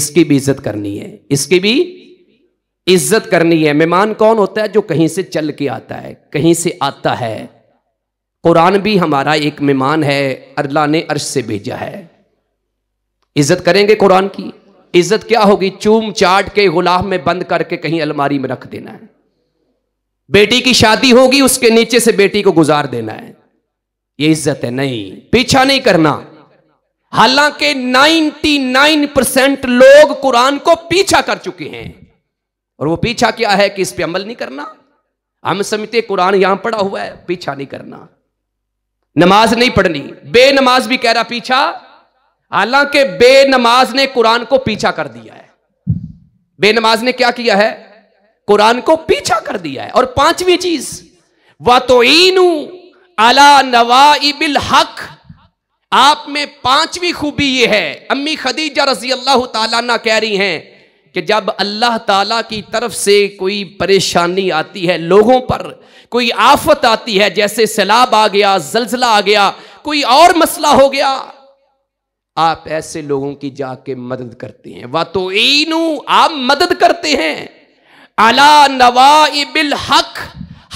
[SPEAKER 2] इसकी भी इज्जत करनी है इसकी भी इज्जत करनी है मेहमान कौन होता है जो कहीं से चल के आता है कहीं से आता है कुरान भी हमारा एक मेहमान है अल्लाह ने अर्श से भेजा है इज्जत करेंगे कुरान की इज्जत क्या होगी चूम चाट के गुलाम में बंद करके कहीं अलमारी में रख देना है बेटी की शादी होगी उसके नीचे से बेटी को गुजार देना है ये इज्जत है नहीं पीछा नहीं करना हालांकि 99 परसेंट लोग कुरान को पीछा कर चुके हैं और वो पीछा क्या है कि इस पे अमल नहीं करना हम समझते कुरान यहां पड़ा हुआ है पीछा नहीं करना नमाज नहीं पढ़नी बेनमाज भी कह रहा पीछा हालांकि बेनमाज ने कुरान को पीछा कर दिया है बेनमाज ने क्या किया है कुरान को पीछा कर दिया है और पांचवी चीज व तो अला इबिल हक आप में पांचवी खूबी यह है अम्मी खदीजा रजी अल्लाह तला कह रही हैं कि जब अल्लाह ताला की तरफ से कोई परेशानी आती है लोगों पर कोई आफत आती है जैसे सैलाब आ गया जलजला आ गया कोई और मसला हो गया आप ऐसे लोगों की जाके मदद करते हैं वह तो ईनू आप मदद करते हैं अला इबिल हक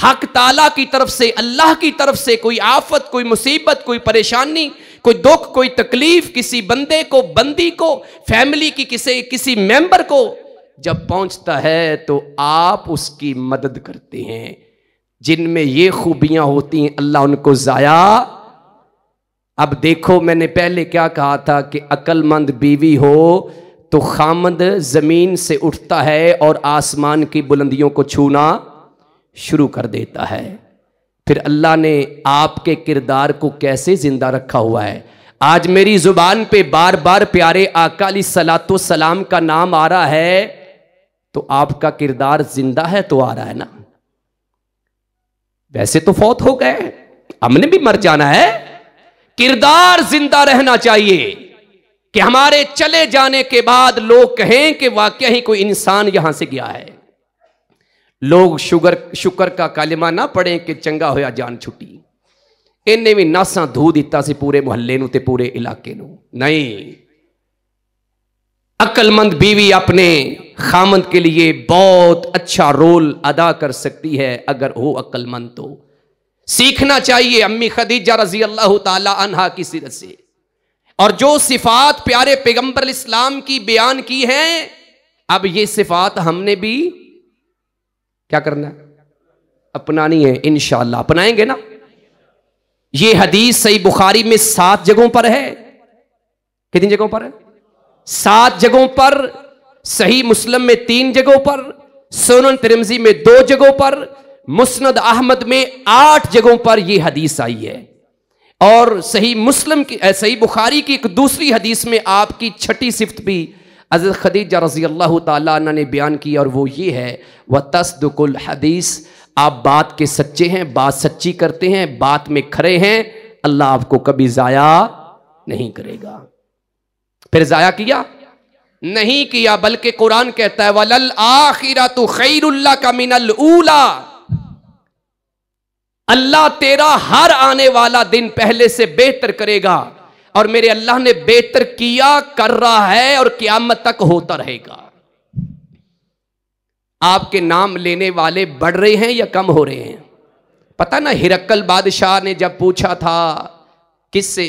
[SPEAKER 2] हक ताला की तरफ से अल्लाह की तरफ से कोई आफत कोई मुसीबत कोई परेशानी कोई दुख कोई तकलीफ किसी बंदे को बंदी को फैमिली की किसी किसी मेंबर को जब पहुंचता है तो आप उसकी मदद करते हैं जिनमें ये खूबियां होती हैं अल्लाह उनको ज़ाया अब देखो मैंने पहले क्या कहा था कि अक्लमंद बीवी हो तो खामद ज़मीन से उठता है और आसमान की बुलंदियों को छूना शुरू कर देता है फिर अल्लाह ने आपके किरदार को कैसे ज़िंदा रखा हुआ है आज मेरी ज़ुबान पे बार बार प्यारे अकाली सलातो सलाम का नाम आ रहा है तो आपका किरदार ज़िंदा है तो आ रहा है ना वैसे तो फौत हो गए हमने भी मर जाना है किरदार जिंदा रहना चाहिए कि हमारे चले जाने के बाद लोग कहें कि वाक्य ही कोई इंसान यहां से गया है लोग शुगर शुक्र का कालिमा ना पड़े कि चंगा होया जान छुट्टी इन्हें भी नासा धू दिता से पूरे मोहल्ले ते पूरे इलाके नहीं अक्लमंद बीवी अपने खामंद के लिए बहुत अच्छा रोल अदा कर सकती है अगर हो अकलमंद तो सीखना चाहिए अम्मी खदीजा रजी अल्लाह तहा की सीरत से और जो सिफात प्यारे पैगंबर इस्लाम की बयान की है अब ये सिफात हमने भी क्या करना है अपनानी है इनशाला अपनाएंगे ना ये हदीस सही बुखारी में सात जगहों पर है कितनी जगहों पर है सात जगहों पर सही मुस्लिम में तीन जगहों पर सोनन तिरमजी में दो जगहों पर मुस्नद अहमद में आठ जगहों पर यह हदीस आई है और सही मुस्लिम की सही बुखारी की एक दूसरी हदीस में आपकी छठी सिफ्त भी अजर खदीजा रजी अल्लाह तला ने बयान की और वो ये है वह तस्दुकुल हदीस आप बात के सच्चे हैं बात सच्ची करते हैं बात में खड़े हैं अल्लाह आपको कभी ज़ाया नहीं करेगा फिर ज़ाया किया नहीं किया बल्कि कुरान कहता है वल आखिरा तो खैरुल्ला का मिनल ऊला अल्लाह तेरा हर आने वाला दिन पहले से बेहतर करेगा और मेरे अल्लाह ने बेहतर किया कर रहा है और क्यामत तक होता रहेगा आपके नाम लेने वाले बढ़ रहे हैं या कम हो रहे हैं पता ना हिरक्कल बादशाह ने जब पूछा था किससे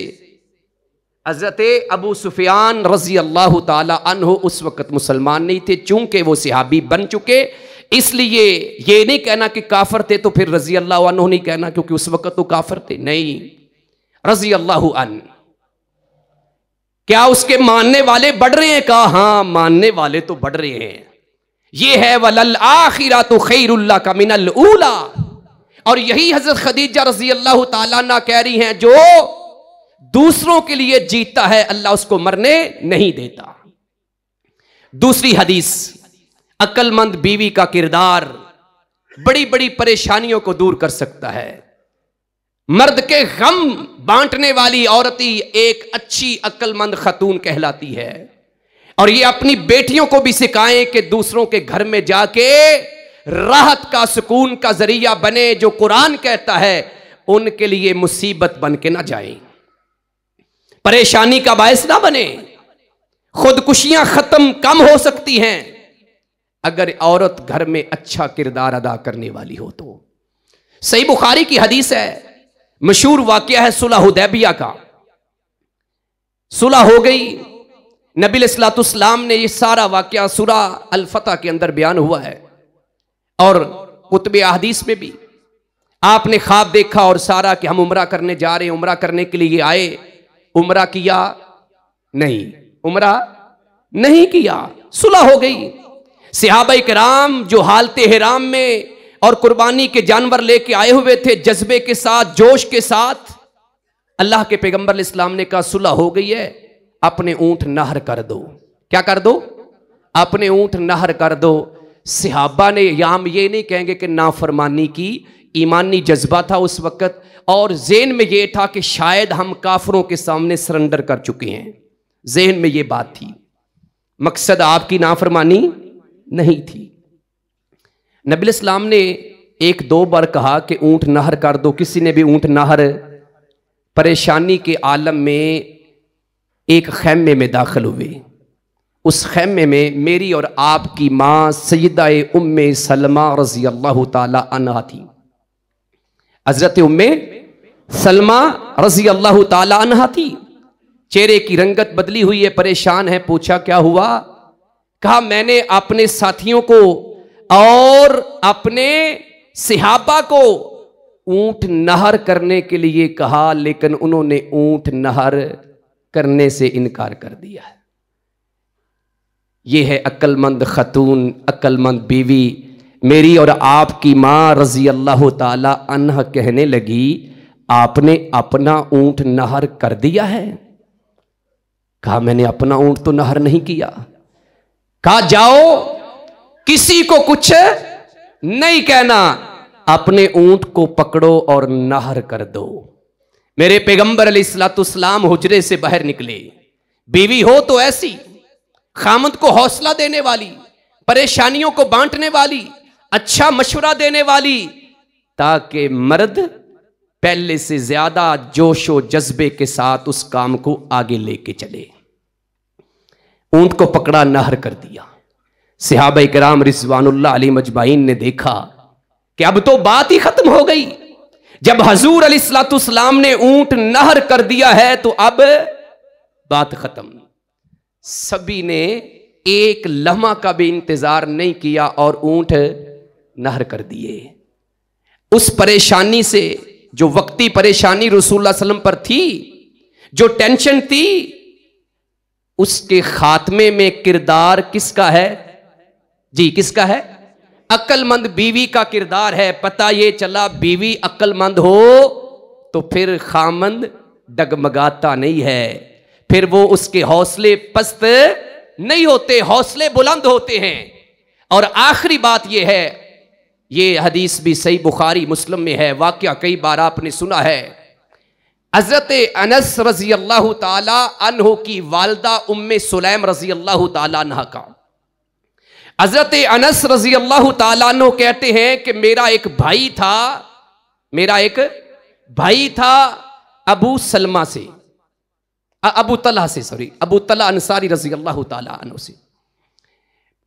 [SPEAKER 2] हजरत अबू सुफियान रजी अल्लाह तन उस वक़्त मुसलमान नहीं थे चूंकि वो सिहाबी बन चुके इसलिए ये नहीं कहना कि काफर थे तो फिर रजी अल्लाह नहीं कहना क्योंकि उस वक्त तो काफर थे नहीं रजी अल्लाह क्या उसके मानने वाले बढ़ रहे हैं कहा हां मानने वाले तो बढ़ रहे हैं ये है वलल आखिरा तो खैरुल्ला का मिनल उला और यही हजरत खदीजा रजी अल्लाह तला कह रही हैं जो दूसरों के लिए जीता है अल्लाह उसको मरने नहीं देता दूसरी हदीस अक्लमंद बीवी का किरदार बड़ी बड़ी परेशानियों को दूर कर सकता है मर्द के गम बांटने वाली औरत ही एक अच्छी अक्लमंद खतून कहलाती है और ये अपनी बेटियों को भी सिखाएं कि दूसरों के घर में जाके राहत का सुकून का जरिया बने जो कुरान कहता है उनके लिए मुसीबत बन के ना जाए परेशानी का बायस ना बने खुदकुशियां खत्म कम हो सकती हैं अगर औरत घर में अच्छा किरदार अदा करने वाली हो तो सही बुखारी की हदीस है मशहूर वाक्य है सुलह उदैबिया का सुलह हो गई नबी सलातुस्लाम ने यह सारा वाक्य सुरा अलफता के अंदर बयान हुआ है और कुतब अहदीस में भी आपने ख्वाब देखा और सारा कि हम उमरा करने जा रहे हैं उमरा करने के लिए आए उम्र किया नहीं उम्र नहीं किया सुलह हो गई सिहाब कराम जो हालत हराम में और कुर्बानी के जानवर लेके आए हुए थे जज्बे के साथ जोश के साथ अल्लाह के पैगम्बर इस्लाम ने कहा सुलह हो गई है अपने ऊंट नहर कर दो क्या कर दो अपने ऊंट नहर कर दो सिहाबा ने या हम ये नहीं कहेंगे कि नाफरमानी की ईमानी जज्बा था उस वक़्त और जेन में ये था कि शायद हम काफरों के सामने सरेंडर कर चुके हैं जहन में ये बात थी मकसद आपकी नाफरमानी नहीं थी नबी इस्लाम ने एक दो बार कहा कि ऊंट नहर कर दो किसी ने भी ऊंट नहर परेशानी के आलम में एक खैमे में दाखिल हुए उस खैमे में मेरी और आपकी माँ सयदा उम्म सलमा रजी अल्लाह तला थी हज़रत उम्म सलमा रजी अल्लाह तला थी चेहरे की रंगत बदली हुई है परेशान है पूछा क्या हुआ कहा मैंने अपने साथियों को और अपने सिहाबा को ऊंट नहर करने के लिए कहा लेकिन उन्होंने ऊंट नहर करने से इनकार कर दिया है ये है अक्लमंद खतून अक्लमंद बीवी मेरी और आपकी मां रजी अल्लाह तह कहने लगी आपने अपना ऊंट नहर कर दिया है कहा मैंने अपना ऊंट तो नहर नहीं किया कहा जाओ किसी को कुछ नहीं कहना अपने ऊंट को पकड़ो और नहर कर दो मेरे पैगंबर सलाम हुजरे से बाहर निकले बीवी हो तो ऐसी खामद को हौसला देने वाली परेशानियों को बांटने वाली अच्छा मशवरा देने वाली ताकि मर्द पहले से ज्यादा जोशो जज्बे के साथ उस काम को आगे लेके चले ऊंट को पकड़ा नहर कर दिया सिहाब कराम रिजवानुल्लाह अली मजबाइन ने देखा कि अब तो बात ही खत्म हो गई जब हजूर अली अलीसलाम ने ऊंट नहर कर दिया है तो अब बात खत्म सभी ने एक लम्हा का भी इंतजार नहीं किया और ऊंट नहर कर दिए उस परेशानी से जो वक्ती परेशानी रसूल सलम पर थी जो टेंशन थी उसके खात्मे में किरदार किसका है जी किसका है अक्लमंद बीवी का किरदार है पता ये चला बीवी अक्लमंद हो तो फिर खामंद डगमगाता नहीं है फिर वो उसके हौसले पस्त नहीं होते हौसले बुलंद होते हैं और आखिरी बात यह है ये हदीस भी सही बुखारी मुस्लिम में है वाक्य कई बार आपने सुना है हज़रत अनस रजी अल्लाह तहो की वालदा उम सुलैम रजी अल्लाह तह का हज़रत अनस रजी अल्लाह तहो कहते हैं कि मेरा एक भाई था मेरा एक भाई था अबू सलमा से अबू तला से सॉरी अबू तला अंसारी रजी अल्लाह तहो से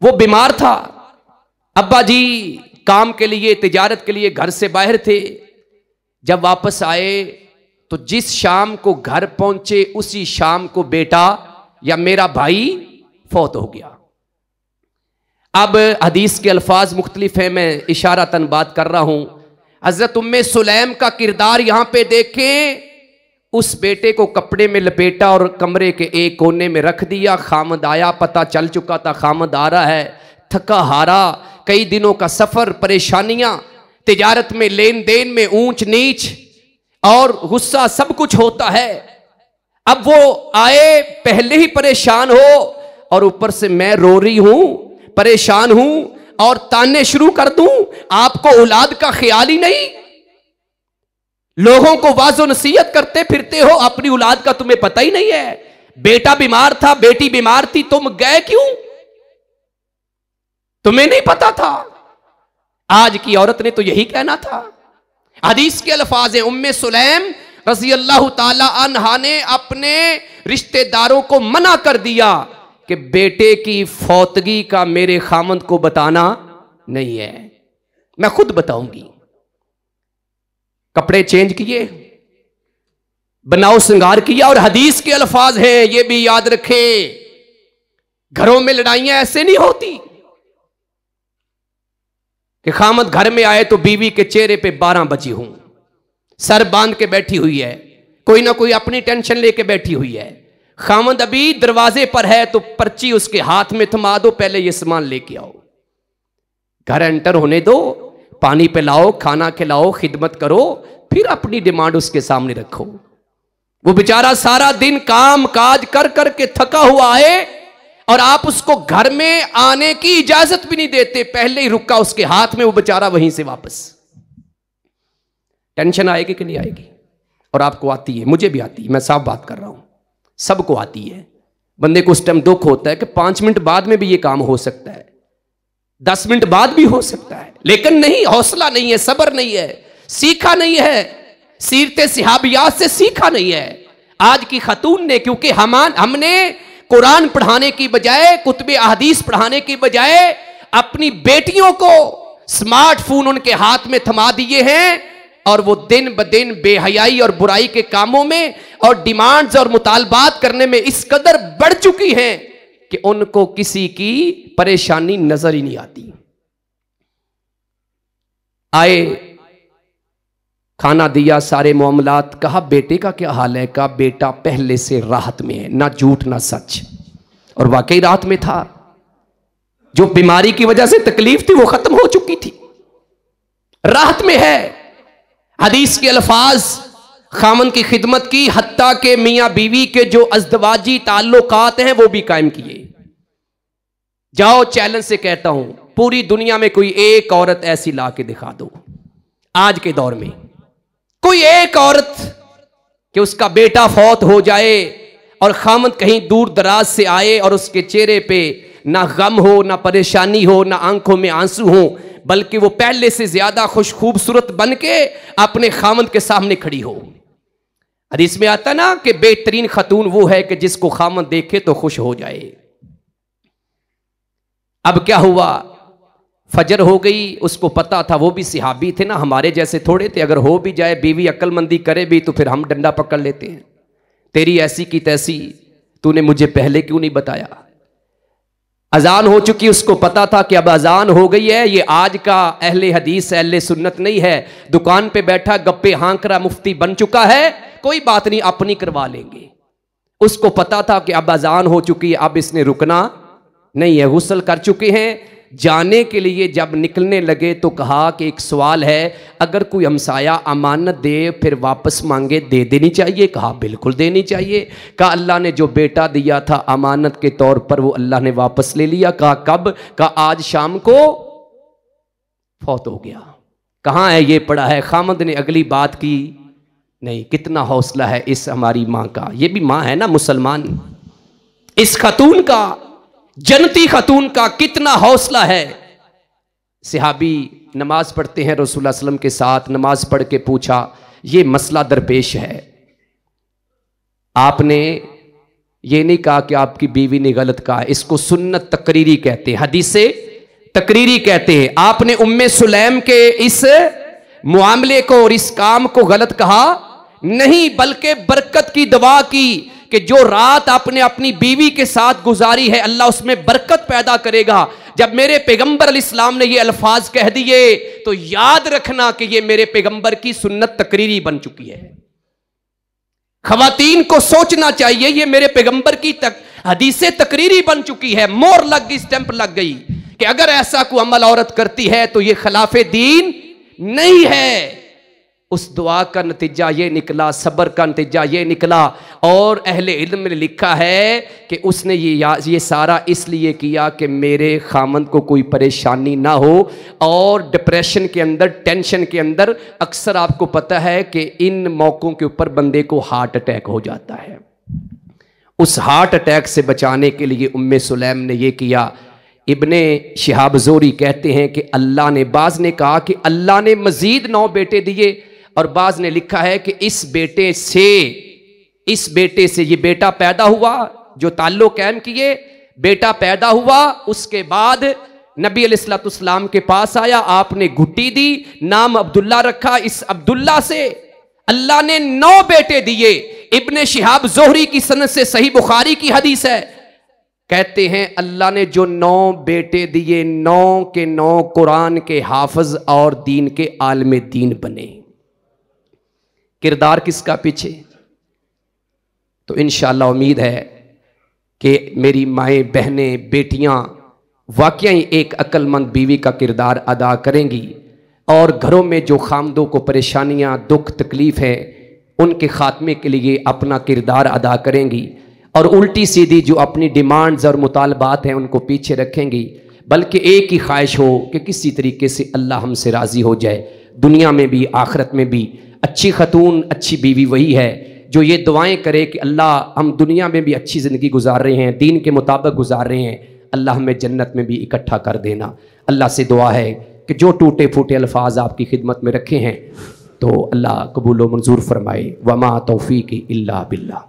[SPEAKER 2] वो बीमार था अब्बा जी काम के लिए तिजारत के लिए घर से बाहर थे जब वापस आए तो जिस शाम को घर पहुंचे उसी शाम को बेटा या मेरा भाई फौत हो गया अब हदीस के अल्फाज मुख्तलिफ हैं मैं इशारा तन बात कर रहा हूं हजरत उम्मे सुलेम का किरदार यहां पे देखें उस बेटे को कपड़े में लपेटा और कमरे के एक कोने में रख दिया खामद आया पता चल चुका था खामद आ रहा है थका हारा कई दिनों का सफ़र परेशानियां तिजारत में लेन देन में ऊंच नीच और गुस्सा सब कुछ होता है अब वो आए पहले ही परेशान हो और ऊपर से मैं रो रही हूं परेशान हूं और ताने शुरू कर दूं आपको औलाद का ख्याल ही नहीं लोगों को वाजो नसीहत करते फिरते हो अपनी औलाद का तुम्हें पता ही नहीं है बेटा बीमार था बेटी बीमार थी तुम गए क्यों तुम्हें नहीं पता था आज की औरत ने तो यही कहना था हदीस के अल्फाज उम्म सुलेम रजी अल्लाह तला ने अपने रिश्तेदारों को मना कर दिया कि बेटे की फौतगी का मेरे खामंद को बताना नहीं है मैं खुद बताऊंगी कपड़े चेंज किए बनाओ श्रृंगार किया और हदीस के अल्फाज हैं ये भी याद रखे घरों में लड़ाइयां ऐसे नहीं होती कि खामद घर में आए तो बीवी के चेहरे पे बारह बजी हूं सर बांध के बैठी हुई है कोई ना कोई अपनी टेंशन लेके बैठी हुई है खामद अभी दरवाजे पर है तो पर्ची उसके हाथ में थमा दो पहले ये सामान लेके आओ घर एंटर होने दो पानी पिलाओ खाना खिलाओ खिदमत करो फिर अपनी डिमांड उसके सामने रखो वो बेचारा सारा दिन काम काज कर करके थका हुआ है और आप उसको घर में आने की इजाजत भी नहीं देते पहले ही रुका उसके हाथ में वो बेचारा वहीं से वापस टेंशन आएगी कि नहीं आएगी और आपको आती है मुझे भी आती है मैं साफ बात कर रहा हूं सबको आती है बंदे को उस टाइम दुख होता है कि पांच मिनट बाद में भी ये काम हो सकता है दस मिनट बाद भी हो सकता है लेकिन नहीं हौसला नहीं है सबर नहीं है सीखा नहीं है सीरते सिहाबियात से सीखा नहीं है आज की खतून ने क्योंकि हमान हमने कुरान पढ़ाने की बजाय कुतुब अहदीस पढ़ाने की बजाय अपनी बेटियों को स्मार्टफोन उनके हाथ में थमा दिए हैं और वो दिन ब दिन बेहयाई और बुराई के कामों में और डिमांड्स और मुतालबात करने में इस कदर बढ़ चुकी हैं कि उनको किसी की परेशानी नजर ही नहीं आती आए खाना दिया सारे मामलात कहा बेटे का क्या हाल है कहा बेटा पहले से राहत में है ना झूठ ना सच और वाकई राहत में था जो बीमारी की वजह से तकलीफ थी वो खत्म हो चुकी थी राहत में है हदीस के अल्फाज खामन की खिदमत की हत्या के मियाँ बीवी के जो अजदवाजी ताल्लुकात हैं वो भी कायम किए जाओ चैलेंज से कहता हूं पूरी दुनिया में कोई एक औरत ऐसी ला के दिखा दो आज के दौर में कोई एक औरत कि उसका बेटा फौत हो जाए और खामत कहीं दूर दराज से आए और उसके चेहरे पे ना गम हो ना परेशानी हो ना आंखों में आंसू हो बल्कि वो पहले से ज्यादा खुश खूबसूरत बन के अपने खामद के सामने खड़ी हो हदीस में आता ना कि बेहतरीन खतून वो है कि जिसको खामद देखे तो खुश हो जाए अब क्या हुआ फजर हो गई उसको पता था वो भी सिहाबी थे ना हमारे जैसे थोड़े थे अगर हो भी जाए बीवी अक्लमंदी करे भी तो फिर हम डंडा पकड़ लेते हैं तेरी ऐसी की तैसी तूने मुझे पहले क्यों नहीं बताया अजान हो चुकी उसको पता था कि अब अजान हो गई है ये आज का अहले हदीस अहले सुन्नत नहीं है दुकान पे बैठा गप्पे हांकरा मुफ्ती बन चुका है कोई बात नहीं अपनी करवा लेंगे उसको पता था कि अब अजान हो चुकी है अब इसने रुकना नहीं है गुसल कर चुके हैं जाने के लिए जब निकलने लगे तो कहा कि एक सवाल है अगर कोई हमसाया अमानत दे फिर वापस मांगे दे देनी चाहिए कहा बिल्कुल देनी चाहिए कहा अल्लाह ने जो बेटा दिया था अमानत के तौर पर वो अल्लाह ने वापस ले लिया कहा कब कहा आज शाम को फौत हो गया कहाँ है ये पड़ा है खामद ने अगली बात की नहीं कितना हौसला है इस हमारी माँ का ये भी माँ है ना मुसलमान इस खतून का जनती खतून का कितना हौसला है सिहाबी नमाज पढ़ते हैं रसूल वसलम के साथ नमाज पढ़ के पूछा ये मसला दरपेश है आपने ये नहीं कहा कि आपकी बीवी ने गलत कहा इसको सुन्नत तकरीरी कहते हैं हदीसे तकरीरी कहते हैं आपने उम्म सुलेम के इस मामले को और इस काम को गलत कहा नहीं बल्कि बरकत की दवा की कि जो रात आपने अपनी बीवी के साथ गुजारी है अल्लाह उसमें बरकत पैदा करेगा जब मेरे पैगंबर इस्लाम ने ये अल्फाज कह दिए तो याद रखना कि ये मेरे पैगंबर की सुन्नत तकरीरी बन चुकी है खवतीन को सोचना चाहिए ये मेरे पैगंबर की तक, हदीसे तकरीरी बन चुकी है मोर लग गई स्टैंप लग गई कि अगर ऐसा को अमल औरत करती है तो ये खिलाफ दीन नहीं है उस दुआ का नतीजा ये निकला सब्र का नतीजा ये निकला और अहले इल्म ने लिखा है कि उसने ये ये सारा इसलिए किया कि मेरे खामन को कोई परेशानी ना हो और डिप्रेशन के अंदर टेंशन के अंदर अक्सर आपको पता है कि इन मौक़ों के ऊपर बंदे को हार्ट अटैक हो जाता है उस हार्ट अटैक से बचाने के लिए उम्म सुलैम ने यह किया इबन शहाब जोरी कहते हैं कि अल्लाह ने बाज ने कहा कि अल्लाह ने मज़ीद नौ बेटे दिए और बाज ने लिखा है कि इस बेटे से इस बेटे से ये बेटा पैदा हुआ जो ताल्लुक कैम किए बेटा पैदा हुआ उसके बाद नबी अलैहिस्सलाम के पास आया आपने घुट्टी दी नाम अब्दुल्ला रखा इस अब्दुल्ला से अल्लाह ने नौ बेटे दिए इब्ने शिहाब जोहरी की सनत से सही बुखारी की हदीस है कहते हैं अल्लाह ने जो नौ बेटे दिए नौ के नौ कुरान के हाफज और दीन के आलम दीन बने किरदार किसका पीछे तो इन उम्मीद है कि मेरी माएँ बहनें बेटियाँ वाकई एक अक्लमंद बीवी का किरदार अदा करेंगी और घरों में जो खामदों को परेशानियाँ दुख तकलीफ़ है उनके ख़ात्मे के लिए अपना किरदार अदा करेंगी और उल्टी सीधी जो अपनी डिमांड्स और मुतालबात हैं उनको पीछे रखेंगी बल्कि एक ही ख्वाहिश हो कि किसी तरीके से अल्लाह हमसे राज़ी हो जाए दुनिया में भी आखरत में भी अच्छी खतून अच्छी बीवी वही है जो ये दुआएं करे कि अल्लाह हम दुनिया में भी अच्छी ज़िंदगी गुजार रहे हैं दीन के मुताबिक गुजार रहे हैं अल्लाह हमें जन्नत में भी इकट्ठा कर देना अल्लाह से दुआ है कि जो टूटे फूटे अल्फाज आपकी खिदमत में रखे हैं तो अल्लाह कबूल
[SPEAKER 1] मंजूर फरमाए वमा तोफ़ी की अल्ला बिल्ला